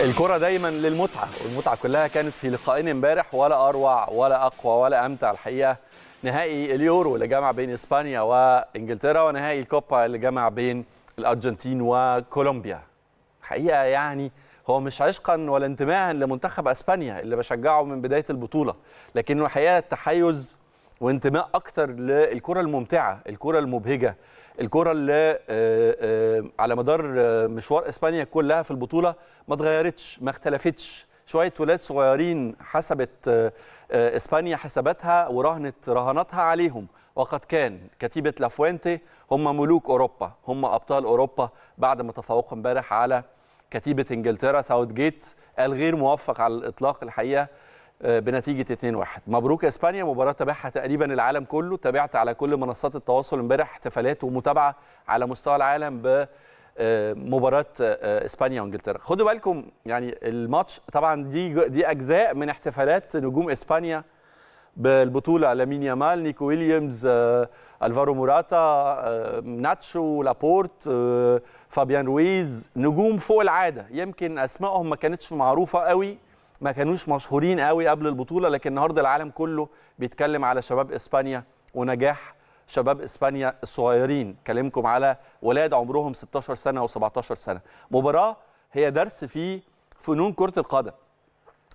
الكرة دايما للمتعة والمتعة كلها كانت في لقائين امبارح ولا أروع ولا أقوى ولا أمتع الحقيقة نهائي اليورو اللي جمع بين إسبانيا وإنجلترا ونهائي الكوبا اللي جمع بين الأرجنتين وكولومبيا حقيقة يعني هو مش عشقا ولا انتماء لمنتخب اسبانيا اللي بشجعه من بدايه البطوله لكنه الحقيقه التحيز وانتماء اكتر للكره الممتعه الكره المبهجه الكره اللي آه، آه، على مدار آه، مشوار اسبانيا كلها في البطوله ما اتغيرتش ما اختلفتش شويه ولاد صغيرين حسبت اسبانيا حساباتها ورهنت رهاناتها عليهم وقد كان كتيبه لافوينتي هم ملوك اوروبا هم ابطال اوروبا بعد ما تفوقوا امبارح على كتيبه انجلترا ساوث جيت الغير موفق على الاطلاق الحقيقه آه، بنتيجه 2-1 مبروك اسبانيا مباراه تابعها تقريبا العالم كله تابعت على كل منصات التواصل امبارح احتفالات ومتابعه على مستوى العالم ب آه، مباراه آه، اسبانيا وانجلترا خدوا بالكم يعني الماتش طبعا دي دي اجزاء من احتفالات نجوم اسبانيا بالبطوله لامين يامال نيكو ويليامز الفارو موراتا ناتشو لابورت فابيان رويز نجوم فوق العاده يمكن اسمائهم ما كانتش معروفه قوي ما كانوش مشهورين قوي قبل البطوله لكن النهارده العالم كله بيتكلم على شباب اسبانيا ونجاح شباب اسبانيا الصغيرين كلمكم على ولاد عمرهم 16 سنه و17 سنه مباراه هي درس في فنون كره القدم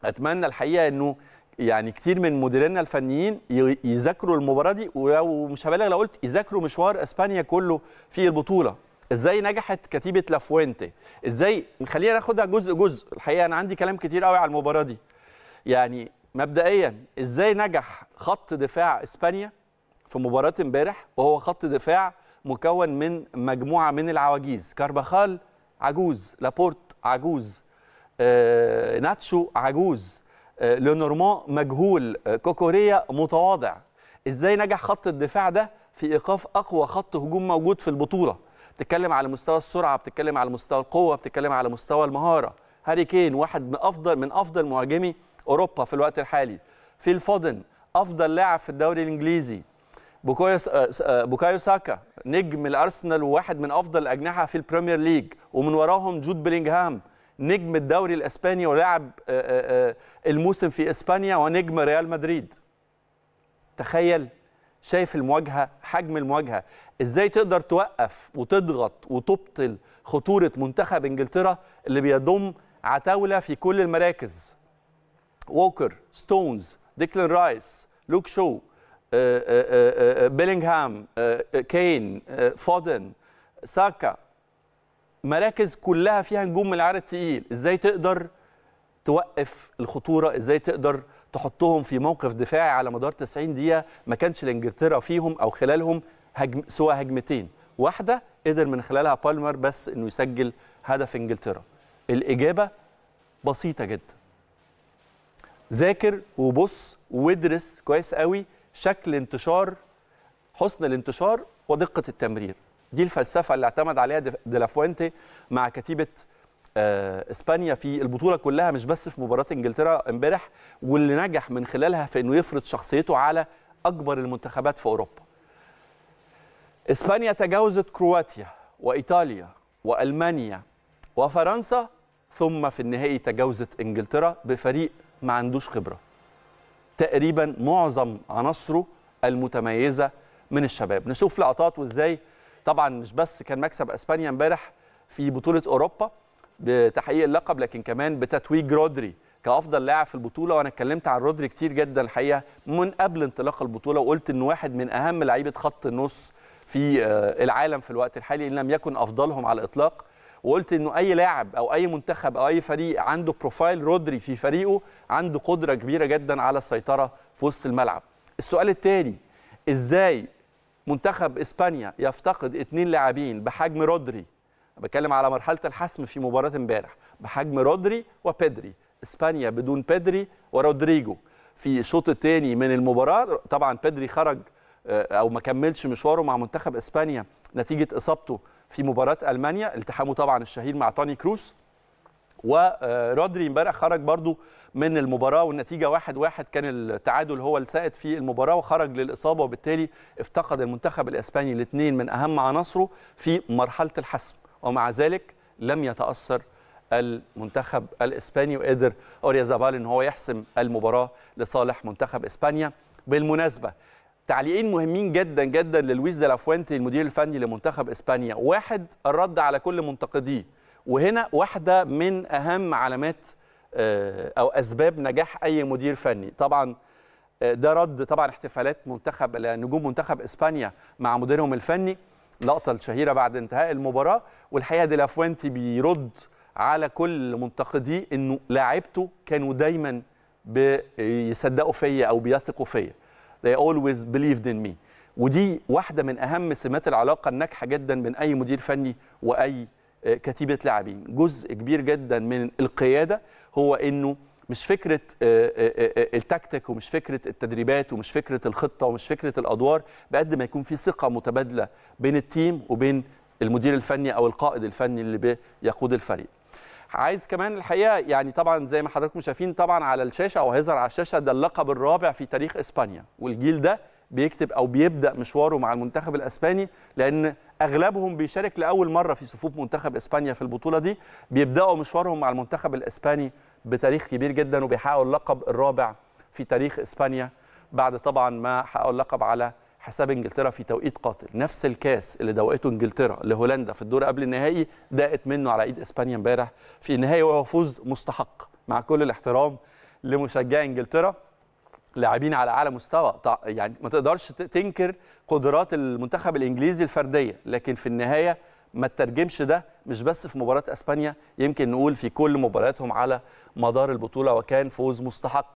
اتمنى الحقيقه انه يعني كتير من مديرينا الفنيين يذاكروا المباراه دي ولو مش هبالغ لو قلت يذاكروا مشوار اسبانيا كله في البطوله ازاي نجحت كتيبه لافوينتي ازاي خلينا ناخدها جزء جزء الحقيقه انا عندي كلام كتير قوي على المباراه دي يعني مبدئيا ازاي نجح خط دفاع اسبانيا في مباراه امبارح وهو خط دفاع مكون من مجموعه من العواجيز كارباخال عجوز لابورت عجوز آه، ناتشو عجوز آه، لونورمان مجهول آه، كوكوريا متواضع ازاي نجح خط الدفاع ده في ايقاف اقوى خط هجوم موجود في البطوله بتتكلم على مستوى السرعه بتتكلم على مستوى القوه بتتكلم على مستوى المهاره هاري كين واحد من افضل من افضل مهاجمي اوروبا في الوقت الحالي فيل فودن افضل لاعب في الدوري الانجليزي بوكايو آه، آه، ساكا نجم الارسنال وواحد من افضل الاجنحه في البريمير ليج ومن وراهم جود بلينغهام نجم الدوري الاسباني ولاعب آه، الموسم في اسبانيا ونجم ريال مدريد تخيل شايف المواجهه حجم المواجهه ازاي تقدر توقف وتضغط وتبطل خطوره منتخب انجلترا اللي بيضم عتاوله في كل المراكز ووكر ستونز ديكلين رايس لوك شو آه، آه، آه، بيلينغهام كين فودن ساكا مراكز كلها فيها نجوم من العيار التقيل ازاي تقدر توقف الخطوره ازاي تقدر تحطهم في موقف دفاعي على مدار 90 دقيقه ما كانش لانجلترا فيهم او خلالهم هجم سوى هجمتين واحده قدر من خلالها بالمر بس انه يسجل هدف انجلترا الاجابه بسيطه جدا ذاكر وبص وادرس كويس قوي شكل انتشار حسن الانتشار ودقه التمرير دي الفلسفه اللي اعتمد عليها ديلافوينتي مع كتيبه آه، اسبانيا في البطوله كلها مش بس في مباراه انجلترا امبارح واللي نجح من خلالها في انه يفرض شخصيته على اكبر المنتخبات في اوروبا. اسبانيا تجاوزت كرواتيا وايطاليا والمانيا وفرنسا ثم في النهائي تجاوزت انجلترا بفريق ما عندوش خبره. تقريبا معظم عناصره المتميزه من الشباب، نشوف لقطات وازاي طبعا مش بس كان مكسب اسبانيا امبارح في بطوله اوروبا بتحقيق اللقب لكن كمان بتتويج رودري كافضل لاعب في البطوله وانا اتكلمت عن رودري كتير جدا الحقيقه من قبل انطلاق البطوله وقلت انه واحد من اهم لعيبه خط النص في آه، العالم في الوقت الحالي ان لم يكن افضلهم على الاطلاق وقلت انه اي لاعب او اي منتخب او اي فريق عنده بروفايل رودري في فريقه عنده قدره كبيره جدا على السيطره في وسط الملعب السؤال الثاني ازاي منتخب اسبانيا يفتقد اثنين لاعبين بحجم رودري بتكلم على مرحله الحسم في مباراه امبارح بحجم رودري وبيدري اسبانيا بدون بيدري ورودريجو في الشوط الثاني من المباراه طبعا بيدري خرج آه، او ما كملش مشواره مع منتخب اسبانيا نتيجه اصابته في مباراه المانيا التحامه طبعا الشهير مع توني كروس ورودري آه، امبارح خرج برضو من المباراه والنتيجه واحد واحد كان التعادل هو السائد في المباراه وخرج للاصابه وبالتالي افتقد المنتخب الاسباني الاثنين من اهم عناصره في مرحله الحسم ومع ذلك لم يتأثر المنتخب الإسباني وقدر أوريا زابال إن هو يحسم المباراة لصالح منتخب إسبانيا بالمناسبة تعليقين مهمين جدا جدا للويس دلافوينتي المدير الفني لمنتخب إسبانيا واحد الرد على كل منتقديه وهنا واحدة من أهم علامات آه، أو أسباب نجاح أي مدير فني طبعا آه، ده رد طبعا احتفالات منتخب نجوم منتخب إسبانيا مع مديرهم الفني اللقطه الشهيره بعد انتهاء المباراه والحقيقه دي لافوينتي بيرد على كل منتقديه انه لاعيبته كانوا دايما بيصدقوا فيا او بيثقوا فيا they always believed in me ودي واحده من اهم سمات العلاقه الناجحه جدا بين اي مدير فني واي كتيبه لاعبين جزء كبير جدا من القياده هو انه مش فكره آه، آه، آه، التكتيك ومش فكره التدريبات ومش فكره الخطه ومش فكره الادوار بقد ما يكون في ثقه متبادله بين التيم وبين المدير الفني او القائد الفني اللي بيقود الفريق عايز كمان الحقيقه يعني طبعا زي ما حضراتكم شايفين طبعا على الشاشه او هيظهر على الشاشه ده اللقب الرابع في تاريخ اسبانيا والجيل ده بيكتب او بيبدا مشواره مع المنتخب الاسباني لان اغلبهم بيشارك لاول مره في صفوف منتخب اسبانيا في البطوله دي بيبداوا مشوارهم مع المنتخب الاسباني بتاريخ كبير جدا وبيحققوا اللقب الرابع في تاريخ اسبانيا بعد طبعا ما حققوا اللقب على حساب انجلترا في توقيت قاتل نفس الكاس اللي دوقته انجلترا لهولندا في الدور قبل النهائي دقت منه على ايد اسبانيا امبارح في النهائي وهو فوز مستحق مع كل الاحترام لمشجعي انجلترا لاعبين على اعلى مستوى يعني ما تقدرش تنكر قدرات المنتخب الانجليزي الفرديه لكن في النهايه ما تترجمش ده مش بس في مباراه اسبانيا يمكن نقول في كل مبارياتهم على مدار البطوله وكان فوز مستحق